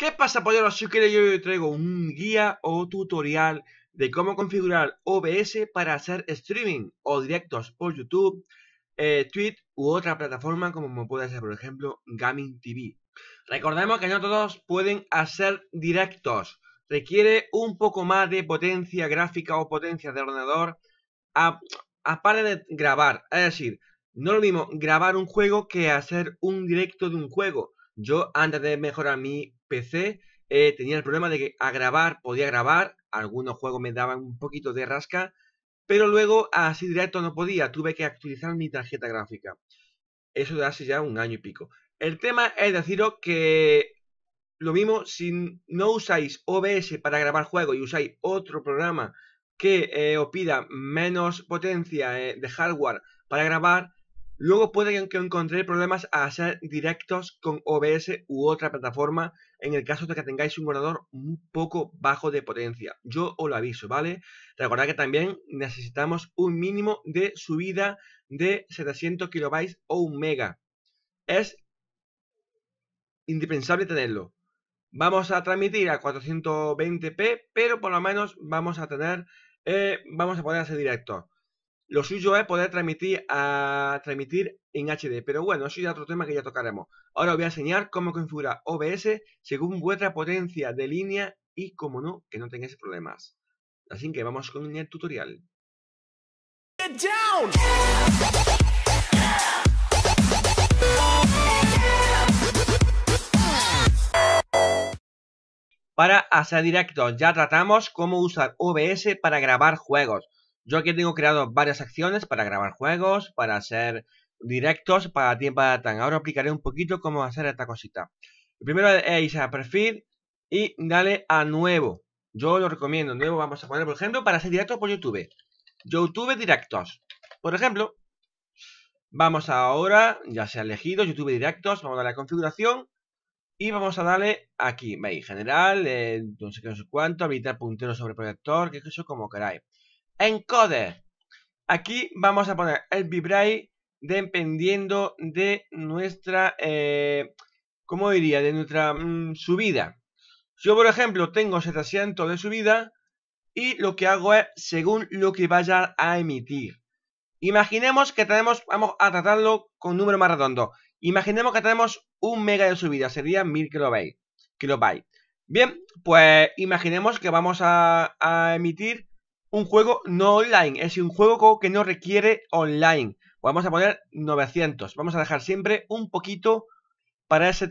¿Qué pasa, polleros? Si quiere yo traigo un guía o tutorial de cómo configurar OBS para hacer streaming o directos por YouTube, eh, u otra plataforma como puede ser, por ejemplo, Gaming TV. Recordemos que no todos pueden hacer directos. Requiere un poco más de potencia gráfica o potencia de ordenador aparte de grabar. Es decir, no lo mismo grabar un juego que hacer un directo de un juego. Yo antes de mejorar mi PC eh, tenía el problema de que a grabar podía grabar, algunos juegos me daban un poquito de rasca, pero luego así directo no podía, tuve que actualizar mi tarjeta gráfica. Eso de hace ya un año y pico. El tema es deciros que lo mismo, si no usáis OBS para grabar juegos y usáis otro programa que eh, os pida menos potencia eh, de hardware para grabar, Luego puede que encontré problemas a hacer directos con OBS u otra plataforma en el caso de que tengáis un ordenador un poco bajo de potencia. Yo os lo aviso, ¿vale? Recordad que también necesitamos un mínimo de subida de 700 kilobytes o un mega. Es indispensable tenerlo. Vamos a transmitir a 420p, pero por lo menos vamos a tener, eh, vamos a poder hacer directo. Lo suyo es poder transmitir, en HD, pero bueno, eso ya es otro tema que ya tocaremos. Ahora os voy a enseñar cómo configurar OBS según vuestra potencia de línea y, como no, que no tengáis problemas. Así que vamos con el tutorial. Para hacer directo ya tratamos cómo usar OBS para grabar juegos. Yo aquí tengo creado varias acciones para grabar juegos, para hacer directos, para tiempo de tan. Ahora aplicaré un poquito cómo hacer esta cosita. Primero es a perfil y dale a nuevo. Yo lo recomiendo. Nuevo vamos a poner, por ejemplo, para hacer directos por YouTube. YouTube directos. Por ejemplo, vamos ahora, ya se ha elegido YouTube directos, vamos a la configuración y vamos a darle aquí, veis, general, eh, no sé qué, no sé cuánto, habilitar puntero sobre proyector, que es eso como queráis encoder. Aquí vamos a poner el Vibray dependiendo de nuestra, eh, ¿cómo diría? De nuestra mm, subida. Yo, por ejemplo, tengo 700 de subida y lo que hago es según lo que vaya a emitir. Imaginemos que tenemos, vamos a tratarlo con número más redondo. Imaginemos que tenemos un mega de subida, sería 1000 kilobytes. Bien, pues imaginemos que vamos a emitir un juego no online, es un juego que no requiere online. Vamos a poner 900. Vamos a dejar siempre un poquito para ese,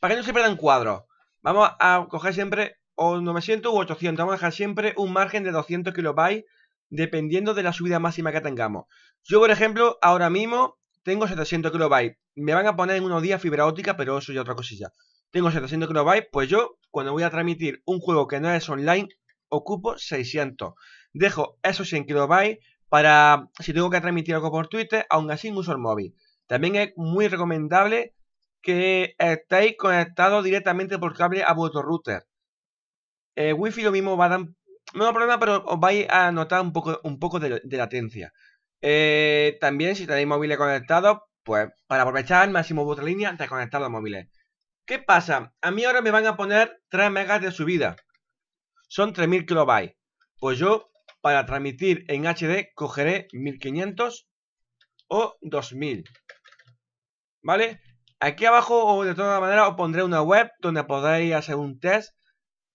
para que no se pierdan cuadros. Vamos a coger siempre o 900 u 800. Vamos a dejar siempre un margen de 200 kilobytes dependiendo de la subida máxima que tengamos. Yo, por ejemplo, ahora mismo tengo 700 kilobytes. Me van a poner en unos días fibra óptica, pero eso ya otra cosilla. Tengo 700 kilobytes, pues yo, cuando voy a transmitir un juego que no es online, ocupo 600. Dejo esos 100 kilobytes para si tengo que transmitir algo por Twitter, aún así uso el móvil. También es muy recomendable que estéis conectados directamente por cable a vuestro router. Wi-Fi lo mismo va a dar no problema, pero os vais a notar un poco, un poco de, latencia. Eh, también si tenéis móviles conectados, pues para aprovechar al máximo vuestra línea, desconectar los móviles. ¿Qué pasa? A mí ahora me van a poner 3 megas de subida son 3000 kilobytes. Pues yo, para transmitir en HD, cogeré 1500 o 2000. ¿Vale? Aquí abajo, o de todas maneras, os pondré una web donde podréis hacer un test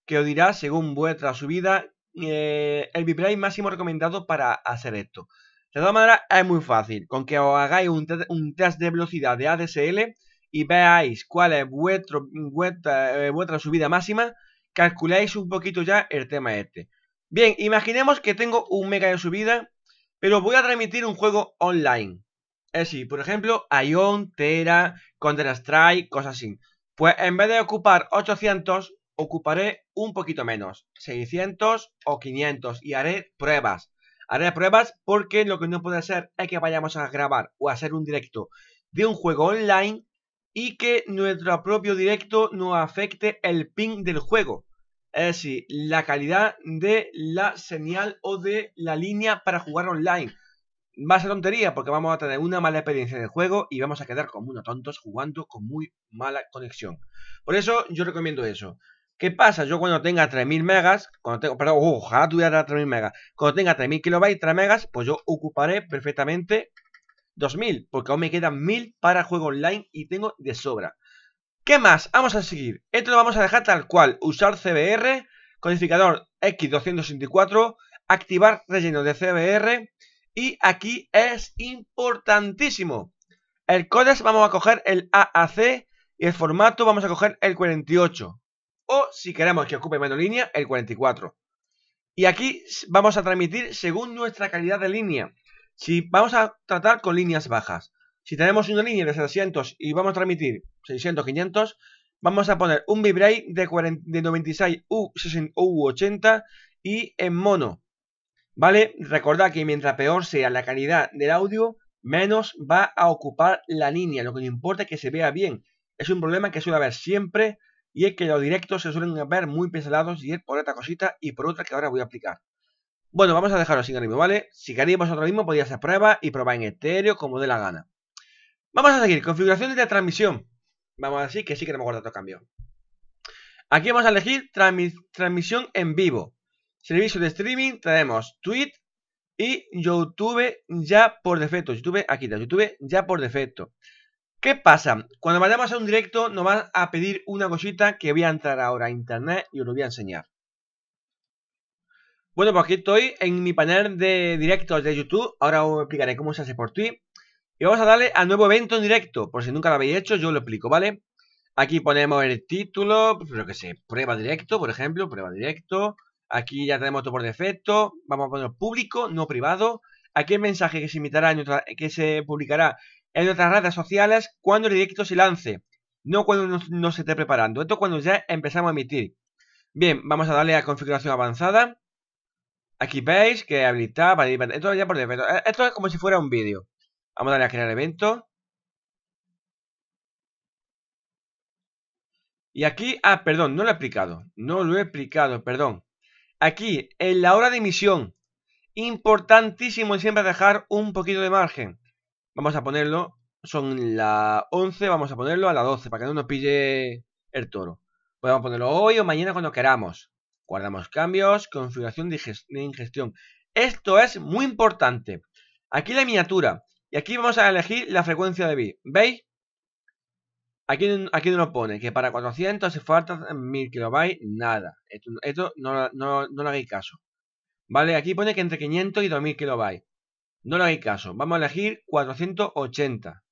que os dirá, según vuestra subida, eh, el bitrate máximo recomendado para hacer esto. De todas maneras, es muy fácil. Con que os hagáis un, test de velocidad de ADSL y veáis cuál es vuestro, vuestra eh, subida máxima, calculáis un poquito ya el tema este. Bien, imaginemos que tengo un mega de subida, pero voy a transmitir un juego online. Es decir, por ejemplo, Ion, Tera, Counter-Strike, cosas así. Pues en vez de ocupar 800, ocuparé un poquito menos, 600 o 500, y haré pruebas. Haré pruebas porque lo que no puede ser es que vayamos a grabar o a hacer un directo de un juego online y que nuestro propio directo no afecte el ping del juego. Es decir, la calidad de la señal o de la línea para jugar online. Va a ser tontería porque vamos a tener una mala experiencia de juego y vamos a quedar como unos tontos jugando con muy mala conexión. Por eso yo recomiendo eso. ¿Qué pasa? Yo cuando tenga 3000 megas, cuando tengo, perdón, ojalá tuviera 3000 megas, cuando tenga 3000 kilobytes, 3 megas, pues yo ocuparé perfectamente 2000, porque aún me quedan 1000 para juego online y tengo de sobra. ¿Qué más? Vamos a seguir. Esto lo vamos a dejar tal cual. Usar CBR, codificador X264, activar relleno de CBR. Y aquí es importantísimo. El codex vamos a coger el AAC y el formato vamos a coger el 48. O si queremos que ocupe menos línea, el 44. Y aquí vamos a transmitir según nuestra calidad de línea. Si vamos a tratar con líneas bajas, si tenemos una línea de 700 y vamos a transmitir 600, 500, vamos a poner un Vibray de, de 96 U80 y en mono. ¿Vale? Recordad que mientras peor sea la calidad del audio, menos va a ocupar la línea. Lo que no importa es que se vea bien. Es un problema que suele haber siempre y es que los directos se suelen ver muy pesados y es por esta cosita y por otra que ahora voy a aplicar. Bueno, vamos a dejarlo sin mismo, ¿vale? Si queríamos vosotros mismo podías hacer prueba y probar en estéreo como dé la gana. Vamos a seguir, configuraciones de transmisión. Vamos a decir que sí queremos guardar el cambio. Aquí vamos a elegir transmisión en vivo. Servicio de streaming, tenemos Tweet y YouTube ya por defecto. YouTube, aquí está, YouTube ya por defecto. ¿Qué pasa? Cuando vayamos a un directo nos van a pedir una cosita que voy a entrar ahora a internet y os lo voy a enseñar. Bueno, pues aquí estoy en mi panel de directos de YouTube. Ahora os explicaré cómo se hace por Twitch. Y vamos a darle a nuevo evento en directo. Por si nunca lo habéis hecho, yo lo explico, ¿vale? Aquí ponemos el título, lo pues que sé, prueba directo, por ejemplo, prueba directo. Aquí ya tenemos todo por defecto. Vamos a poner público, no privado. Aquí el mensaje que se imitará que se publicará en otras redes sociales cuando el directo se lance. No cuando no se esté preparando. Esto cuando ya empezamos a emitir. Bien, vamos a darle a configuración avanzada. Aquí veis que habilitar Esto ya por defecto. Eh, esto es como si fuera un vídeo. Vamos a darle a crear evento. Y aquí, ah, perdón, no lo he explicado. No lo he explicado, perdón. Aquí, en la hora de emisión, importantísimo siempre dejar un poquito de margen. Vamos a ponerlo, son las 11, vamos a ponerlo a las 12, para que no nos pille el toro. Podemos ponerlo hoy o mañana cuando queramos. Guardamos cambios, configuración de ingestión. Esto es muy importante. Aquí la miniatura. Y aquí vamos a elegir la frecuencia de bit. ¿Veis? Aquí, aquí nos pone que para 400 se faltan 1000 kilobytes, nada. Esto, no, no, le hagáis caso. ¿Vale? Aquí pone que entre 500 y 2000 kilobytes. No le hagáis caso. Vamos a elegir 480.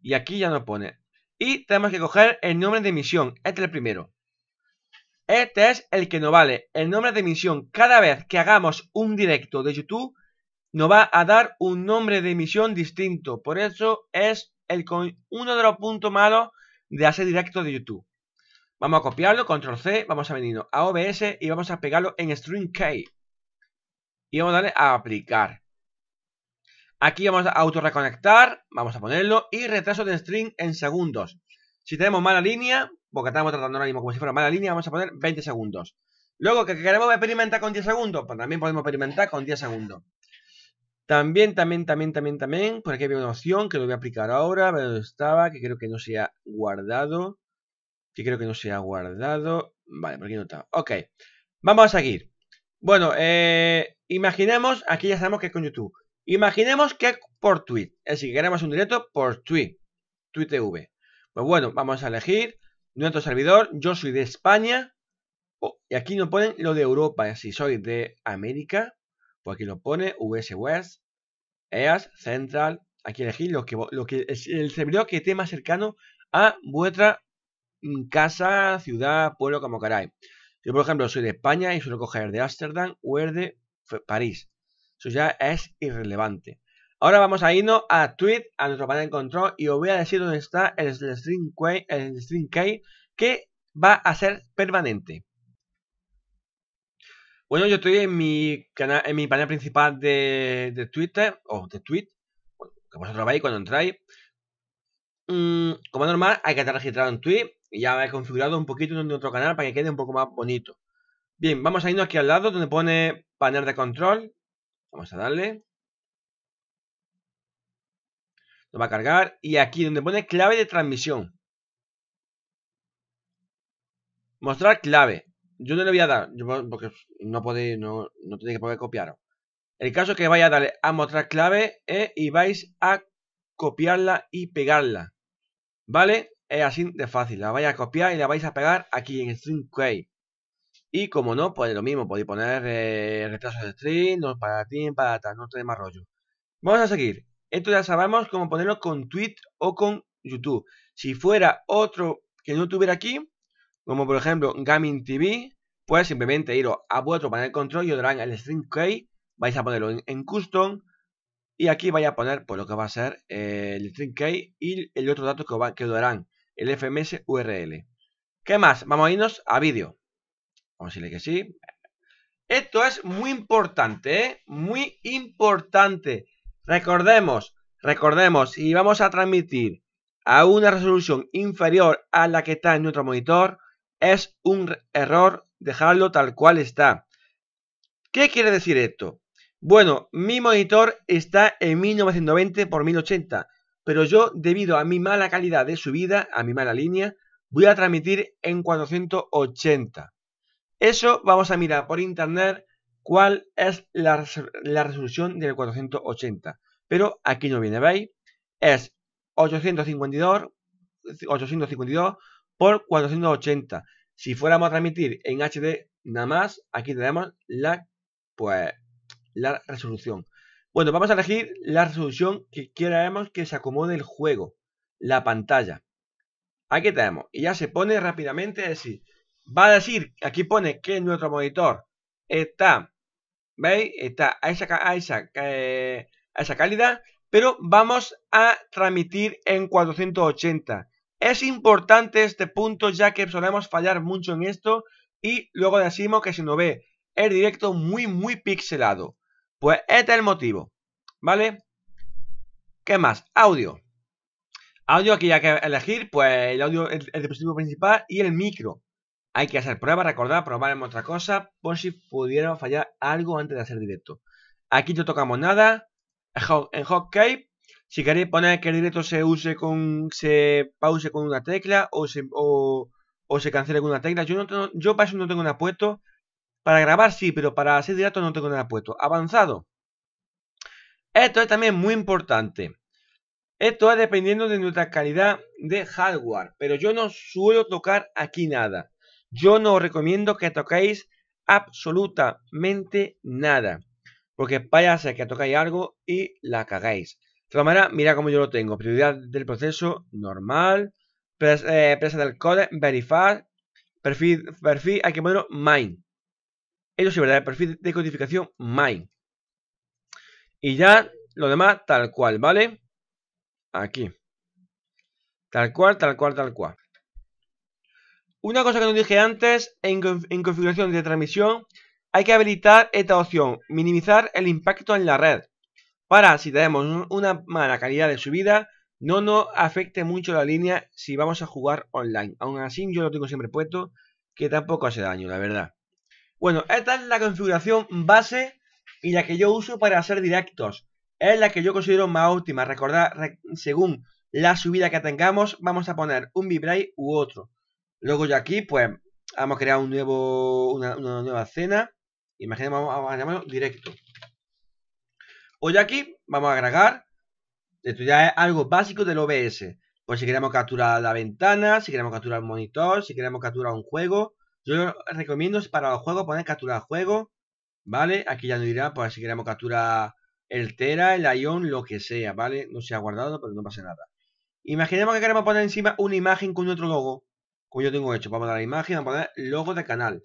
Y aquí ya nos pone. Y tenemos que coger el nombre de emisión. Este es el primero. Este es el que nos vale. El nombre de emisión. Cada vez que hagamos un directo de YouTube, nos va a dar un nombre de emisión distinto. Por eso es el, uno de los puntos malos de hacer directo de YouTube. Vamos a copiarlo, control C, vamos a venir a OBS y vamos a pegarlo en string Key. Y vamos a darle a aplicar. Aquí vamos a autorreconectar, vamos a ponerlo y retraso de string en segundos. Si tenemos mala línea, porque estamos tratando ahora mismo como si fuera mala línea, vamos a poner 20 segundos. Luego, que queremos experimentar con 10 segundos, pues también podemos experimentar con 10 segundos. También, también, también, también, también, por aquí había una opción que lo voy a aplicar ahora, A ver dónde estaba, que creo que no se ha guardado, que creo que no se ha guardado, vale, por aquí no está. Ok, vamos a seguir. Bueno, eh, imaginemos, aquí ya sabemos que es con YouTube, imaginemos que es por tweet, es decir, queremos un directo por tweet, tweet TV. Pues bueno, vamos a elegir, nuestro servidor. Yo soy de España. y aquí nos ponen lo de Europa. Si soy de América, pues aquí lo pone US West, EAS, Central. Aquí elegir que, el servidor que esté más cercano a vuestra mm, casa, ciudad, pueblo, como caray. Yo, por ejemplo, soy de España y suelo coger de Ámsterdam o de París. Eso ya es irrelevante. Ahora vamos a irnos a tweet, a nuestro panel de control, y os voy a decir dónde está el string, key, el que va a ser permanente. Bueno, yo estoy en mi canal, en mi panel principal de, Twitter, o de tweet, que vosotros veis cuando entráis. Mm, como normal, hay que estar registrado en tweet y ya he configurado un poquito en otro canal para que quede un poco más bonito. Bien, vamos a irnos aquí al lado donde pone panel de control. Vamos a darle. Lo va a cargar. Y aquí donde pone clave de transmisión. Mostrar clave. Yo no le voy a dar, porque no podéis, no, no que poder copiar El caso es que vaya a darle a mostrar clave eh, y vais a copiarla y pegarla. ¿Vale? Es así de fácil. La vais a copiar y la vais a pegar aquí en string key. Y como no, pues lo mismo. Podéis poner eh, retraso de string, no para ti, para tal, no tenéis más rollo. Vamos a seguir. Esto ya sabemos cómo ponerlo con tweet o con YouTube. Si fuera otro que no tuviera aquí, como por ejemplo Gaming TV, pues simplemente iros a vuestro panel control y os darán el string key, vais a ponerlo en, custom y aquí vais a poner pues, lo que va a ser eh, el string key y el otro dato que, va, que os darán, el FMS URL. ¿Qué más? Vamos a irnos a vídeo. Vamos a decirle que sí. Esto es muy importante, ¿eh? Muy importante. Recordemos, recordemos, si vamos a transmitir a una resolución inferior a la que está en nuestro monitor, es un error dejarlo tal cual está. ¿Qué quiere decir esto? Bueno, mi monitor está en 1920 x 1080, pero yo debido a mi mala calidad de subida, a mi mala línea, voy a transmitir en 480. Eso vamos a mirar por internet cuál es la, resolución del 480. Pero aquí no viene, ¿veis? Es 852, 852 por 480. Si fuéramos a transmitir en HD nada más, aquí tenemos la, pues, la resolución. Bueno, vamos a elegir la resolución que queramos que se acomode el juego, la pantalla. Aquí tenemos, y ya se pone rápidamente, así. decir, va a decir, aquí pone que nuestro monitor está ¿Veis? Está a esa, a esa, eh, esa calidad, pero vamos a transmitir en 480. Es importante este punto ya que solemos fallar mucho en esto y luego decimos que si nos ve el directo muy muy pixelado. Pues este es el motivo, ¿vale? ¿Qué más? Audio. Audio aquí hay que elegir, pues el audio, el dispositivo principal y el micro. Hay que hacer pruebas, recordar, probar en otra cosa, por si pudiera fallar algo antes de hacer directo. Aquí no tocamos nada. En hotkey si queréis poner que el directo se use con. se pause con una tecla o se, o, se cancele con una tecla. Yo, no tengo, yo para no tengo nada puesto. Para grabar sí, pero para hacer directo no tengo nada puesto. Avanzado. Esto es también muy importante. Esto es dependiendo de nuestra calidad de hardware. Pero yo no suelo tocar aquí nada yo no os recomiendo que toquéis absolutamente nada. Porque vaya a ser que tocáis algo y la cagáis. De todas maneras, mira cómo yo lo tengo. Prioridad del proceso, normal. Eh, presa del code, verify. Perfil, perfil, hay que ponerlo mine. Eso sí, ¿verdad? perfil de codificación mine. Y ya lo demás tal cual, ¿vale? Aquí. Tal cual, tal cual, tal cual. Una cosa que no dije antes, en, configuración de transmisión hay que habilitar esta opción, minimizar el impacto en la red, para si tenemos una mala calidad de subida, no nos afecte mucho la línea si vamos a jugar online. Aún así yo lo tengo siempre puesto, que tampoco hace daño, la verdad. Bueno, esta es la configuración base y la que yo uso para hacer directos. Es la que yo considero más óptima. Recordad, según la subida que tengamos, vamos a poner un vibrate u otro. Luego ya aquí, pues, vamos crear un nuevo, una, nueva escena. Imaginemos, vamos a llamarlo directo. Hoy aquí vamos a agregar, esto ya es algo básico del OBS. Pues si queremos capturar la ventana, si queremos capturar un monitor, si queremos capturar un juego. Yo recomiendo para los juegos poner capturar juego, ¿vale? Aquí ya nos dirá, pues si queremos capturar el Tera, el Ion, lo que sea, ¿vale? No se ha guardado, pero no pasa nada. Imaginemos que queremos poner encima una imagen con otro logo como yo tengo hecho, vamos a dar la imagen, vamos a poner logo de canal.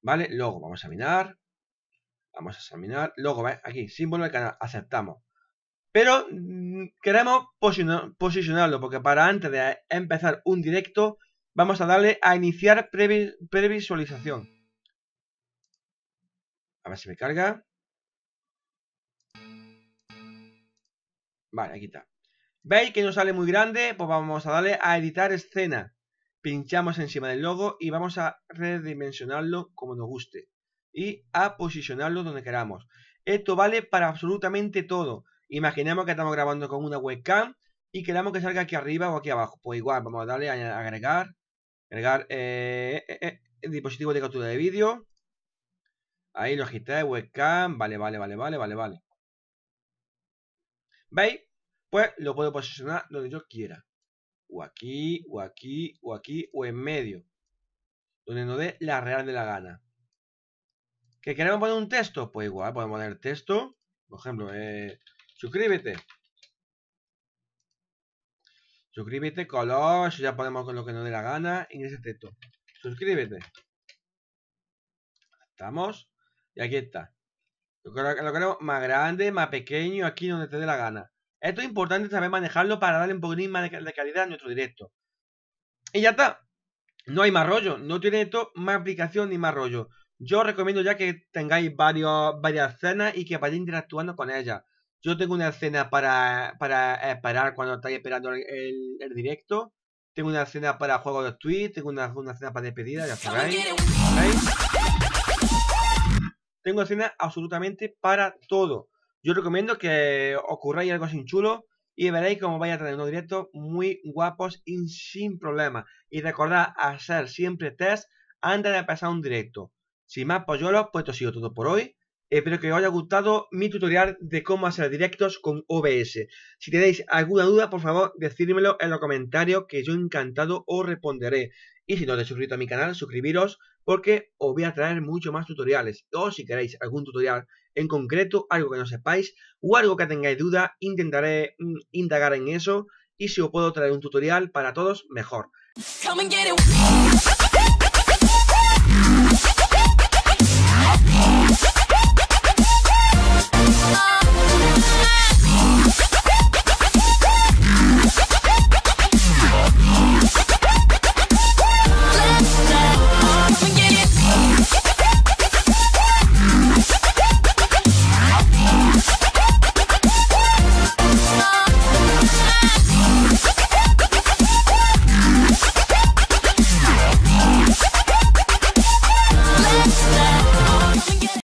¿Vale? Logo, vamos a examinar. Vamos a examinar. Logo, Aquí, símbolo de canal, aceptamos. Pero mm, queremos posicionarlo, porque para antes de empezar un directo, vamos a darle a iniciar previsualización. A ver si me carga. Vale, aquí está. Veis que no sale muy grande, pues vamos a darle a editar escena. Pinchamos encima del logo y vamos a redimensionarlo como nos guste. Y a posicionarlo donde queramos. Esto vale para absolutamente todo. Imaginemos que estamos grabando con una webcam y queramos que salga aquí arriba o aquí abajo. Pues igual, vamos a darle a agregar. Agregar eh, eh, eh, dispositivo de captura de vídeo. Ahí lo agitáis, webcam. Vale, vale, vale, vale, vale, vale. ¿Veis? pues lo puedo posicionar donde yo quiera. O aquí, o aquí, o aquí, o en medio. Donde nos dé la real de la gana. ¿Que queremos poner un texto? Pues igual, podemos poner texto. Por ejemplo, eh, suscríbete. Suscríbete, color, ya podemos con lo que nos dé la gana. ese texto. Suscríbete. Estamos. Y aquí está. Lo, que, lo queremos más grande, más pequeño, aquí donde te dé la gana. Esto es importante saber manejarlo para darle un poquitín más de calidad a nuestro directo. Y ya está. No hay más rollo. No tiene esto más aplicación ni más rollo. Yo recomiendo ya que tengáis varios, varias escenas y que vayáis interactuando con ellas. Yo tengo una escena para, para esperar cuando estáis esperando el, directo. Tengo una escena para juegos de Twitch, Tengo una, una escena para despedida, ya sabéis. Tengo escena absolutamente para todo. Yo recomiendo que ocurráis algo sin chulo y veréis cómo vaya a tener unos directos muy guapos y sin problema. Y recordad hacer siempre test antes de pasar un directo. Sin más polluelos, pues esto ha sido todo por hoy. Espero que os haya gustado mi tutorial de cómo hacer directos con OBS. Si tenéis alguna duda, por favor, decídmelo en los comentarios que yo encantado os responderé. Y si no te suscrito a mi canal, suscribiros porque os voy a traer mucho más tutoriales. O si queréis algún tutorial en concreto, algo que no sepáis o algo que tengáis duda, intentaré mm, indagar en eso y si os puedo traer un tutorial para todos, mejor.